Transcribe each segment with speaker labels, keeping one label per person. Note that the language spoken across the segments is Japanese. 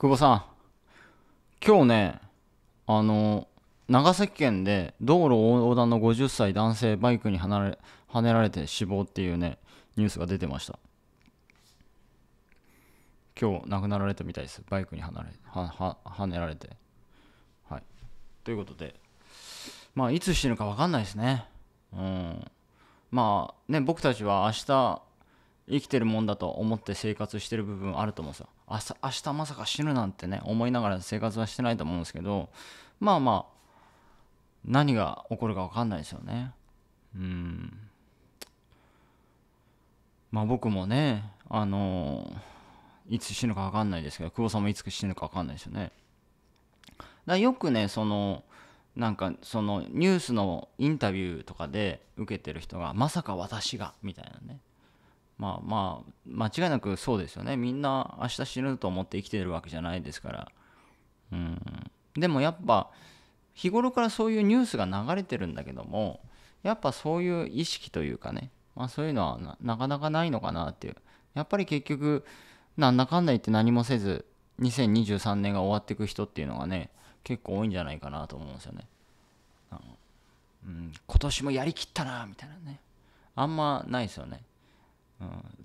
Speaker 1: 久保さん、今日ね、あの、長崎県で道路横断の50歳男性バイクにはれはねられて死亡っていうね、ニュースが出てました。今日亡くなられたみたいです。バイクにはなれははねられて。はい。ということで、まあ、いつ死ぬか分かんないですね。うん。まあ、ね、僕たちは明日生きてるもんだと思って生活してる部分あると思うんですよ。明日まさか死ぬなんてね思いながら生活はしてないと思うんですけどまあまあ何が起こるか分かんないですよねうんまあ僕もねあのいつ死ぬか分かんないですけど久保さんもいつ死ぬか分かんないですよねだよくねそのなんかそのニュースのインタビューとかで受けてる人がまさか私がみたいなねまあまあ間違いなくそうですよねみんな明日死ぬと思って生きてるわけじゃないですからうんでもやっぱ日頃からそういうニュースが流れてるんだけどもやっぱそういう意識というかね、まあ、そういうのはなかなかないのかなっていうやっぱり結局なんだかんだ言って何もせず2023年が終わっていく人っていうのがね結構多いんじゃないかなと思うんですよね。うん、今年もやりきったなみたいなねあんまないですよね。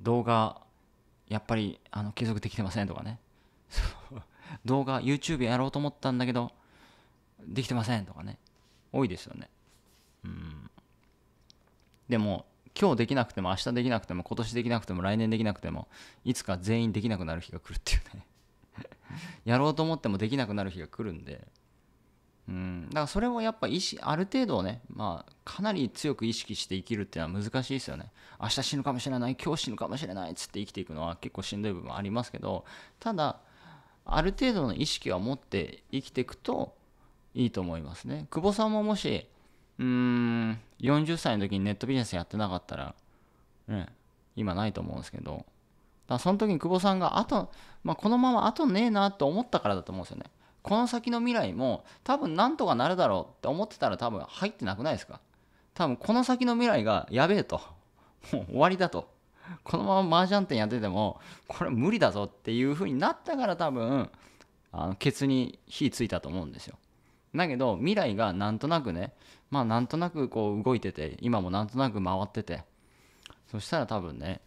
Speaker 1: 動画やっぱりあの継続できてませんとかね 動画 YouTube やろうと思ったんだけどできてませんとかね多いですよねうんでも今日できなくても明日できなくても今年できなくても来年できなくてもいつか全員できなくなる日が来るっていうね やろうと思ってもできなくなる日が来るんでうん、だからそれもやっぱ意思ある程度ね、まあ、かなり強く意識して生きるっていうのは難しいですよね明日死ぬかもしれない今日死ぬかもしれないっつって生きていくのは結構しんどい部分ありますけどただある程度の意識は持って生きていくといいと思いますね久保さんももしうーん40歳の時にネットビジネスやってなかったら、ね、今ないと思うんですけどだその時に久保さんがあと、まあ、このままあとねえなと思ったからだと思うんですよねこの先の未来も多分なんとかなるだろうって思ってたら多分入ってなくないですか多分この先の未来がやべえと。もう終わりだと。このまま麻雀店やってても、これ無理だぞっていう風になったから多分、あのケツに火ついたと思うんですよ。だけど未来がなんとなくね、まあなんとなくこう動いてて、今もなんとなく回ってて、そしたら多分ね、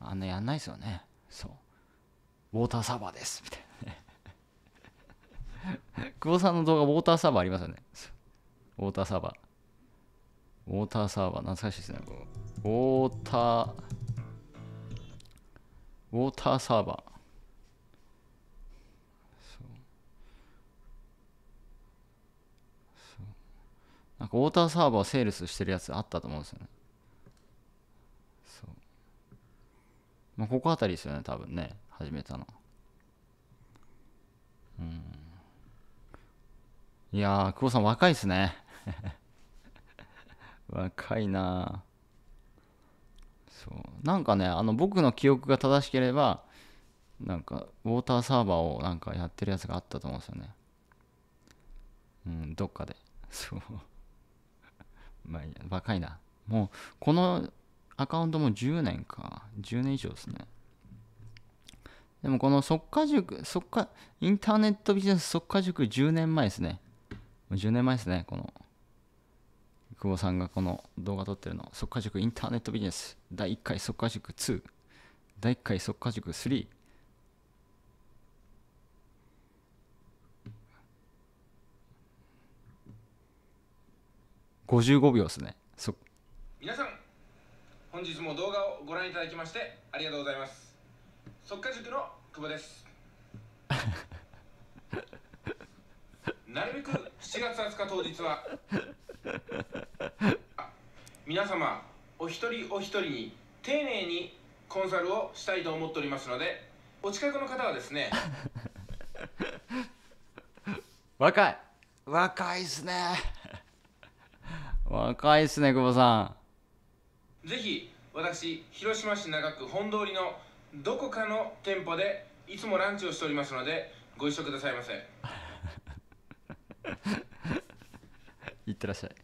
Speaker 1: あんなやんないですよね。そう。ウォーターサーバーです。みたいな。久保さんの動画、ウォーターサーバーありますよね。ウォーターサーバー。ウォーターサーバー、懐かしいですね。ウォーター、ウォーターサーバー。なんかウォーターサーバーをセールスしてるやつあったと思うんですよね。そう。まあ、ここあたりですよね、多分ね、始めたの。うん。いやー、久保さん若いっすね。若いなそうなんかねあの僕の記憶が正しければなんかウォーターサーバーをなんかやってるやつがあったと思うんですよねうんどっかで そう まあいいや若いなもうこのアカウントも10年か10年以上ですねでもこの即家塾即家インターネットビジネス即家塾10年前ですね10年前ですね、この、久保さんがこの動画撮ってるの。速稼塾インターネットビジネス、第1回速稼塾2、第1回速稼塾3、55秒ですね。
Speaker 2: 皆さん、本日も動画をご覧いただきましてありがとうございます。速稼塾の久保です。7月20日当日は 皆様お一人お一人に丁寧にコンサルをしたいと思っておりますのでお近くの方はですね
Speaker 1: 若い若いっすね 若いっすね久保さ
Speaker 2: んぜひ私広島市長区本通りのどこかの店舗でいつもランチをしておりますのでご一緒くださいませ
Speaker 1: いってらっしゃい